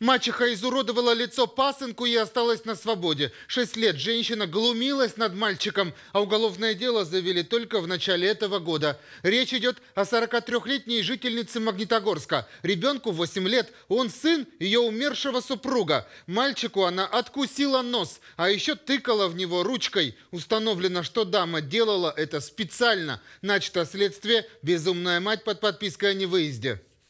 Мачеха изуродовала лицо пасынку и осталась на свободе. Шесть лет женщина глумилась над мальчиком, а уголовное дело завели только в начале этого года. Речь идет о 43-летней жительнице Магнитогорска. Ребенку 8 лет, он сын ее умершего супруга. Мальчику она откусила нос, а еще тыкала в него ручкой. Установлено, что дама делала это специально. Начато следствие «Безумная мать под подпиской о невыезде».